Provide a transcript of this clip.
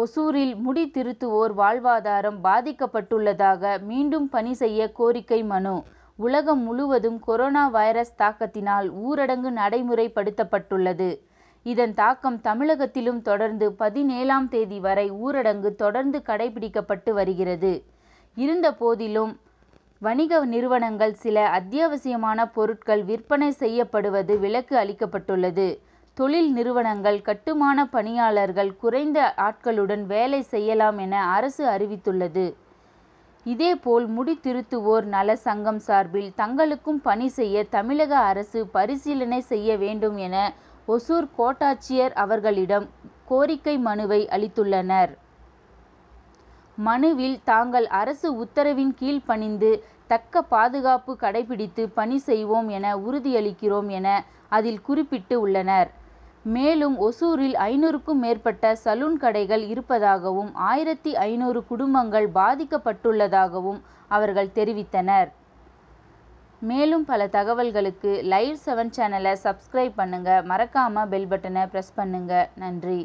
ஒசூரில் முடி திருத்துவோர் வாழ்வாதாரம் பாதிக்கப்பட்டுள்ளதாக மீண்டும் பணி செய்ய கோரிக்கை மனு உலகம் முழுவதும் கொரோனா வைரஸ் தாக்கத்தினால் ஊரடங்கு நடைமுறைப்படுத்தப்பட்டுள்ளது இதன் தாக்கம் தமிழகத்திலும் தொடர்ந்து பதினேழாம் தேதி வரை ஊரடங்கு தொடர்ந்து கடைபிடிக்கப்பட்டு வருகிறது இருந்த போதிலும் வணிக நிறுவனங்கள் சில அத்தியாவசியமான பொருட்கள் விற்பனை செய்யப்படுவது விலக்கு அளிக்கப்பட்டுள்ளது தொழில் நிறுவனங்கள் கட்டுமான பணியாளர்கள் குறைந்த ஆட்களுடன் வேலை செய்யலாம் என அரசு அறிவித்துள்ளது இதேபோல் முடித்திருத்துவோர் நல சங்கம் சார்பில் தங்களுக்கும் பணி செய்ய தமிழக அரசு பரிசீலனை செய்ய வேண்டும் என ஒசூர் கோட்டாட்சியர் அவர்களிடம் கோரிக்கை மனுவை அளித்துள்ளனர் மனுவில் தாங்கள் அரசு உத்தரவின் கீழ் பணிந்து தக்க பாதுகாப்பு கடைபிடித்து பணி செய்வோம் என உறுதியளிக்கிறோம் என அதில் குறிப்பிட்டு உள்ளனர் மேலும் ஒசூரில் ஐநூறுக்கும் மேற்பட்ட சலூன் கடைகள் இருப்பதாகவும் ஆயிரத்தி ஐநூறு குடும்பங்கள் பாதிக்கப்பட்டுள்ளதாகவும் அவர்கள் தெரிவித்தனர் மேலும் பல தகவல்களுக்கு லைவ் செவன் சேனலை சப்ஸ்கிரைப் பண்ணுங்கள் மறக்காமல் பெல் பட்டனை ப்ரெஸ் பண்ணுங்கள் நன்றி